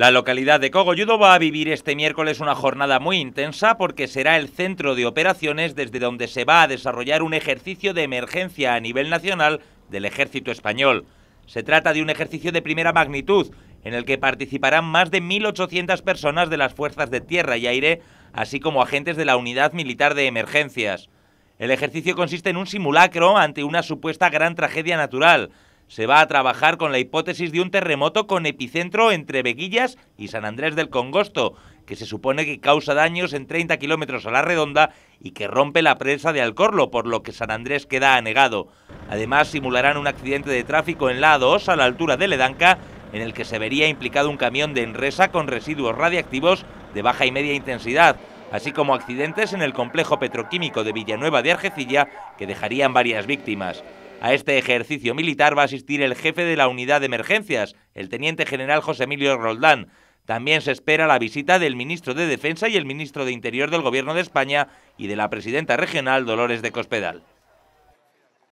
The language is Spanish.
La localidad de Cogolludo va a vivir este miércoles una jornada muy intensa porque será el centro de operaciones desde donde se va a desarrollar un ejercicio de emergencia a nivel nacional del ejército español. Se trata de un ejercicio de primera magnitud en el que participarán más de 1.800 personas de las fuerzas de tierra y aire, así como agentes de la Unidad Militar de Emergencias. El ejercicio consiste en un simulacro ante una supuesta gran tragedia natural se va a trabajar con la hipótesis de un terremoto con epicentro entre Beguillas y San Andrés del Congosto, que se supone que causa daños en 30 kilómetros a la redonda y que rompe la presa de Alcorlo, por lo que San Andrés queda anegado. Además, simularán un accidente de tráfico en la A2 a la altura de Ledanca, en el que se vería implicado un camión de enresa con residuos radiactivos de baja y media intensidad, así como accidentes en el complejo petroquímico de Villanueva de Argecilla que dejarían varias víctimas. A este ejercicio militar va a asistir el jefe de la unidad de emergencias, el teniente general José Emilio Roldán. También se espera la visita del ministro de Defensa y el ministro de Interior del Gobierno de España y de la presidenta regional Dolores de Cospedal.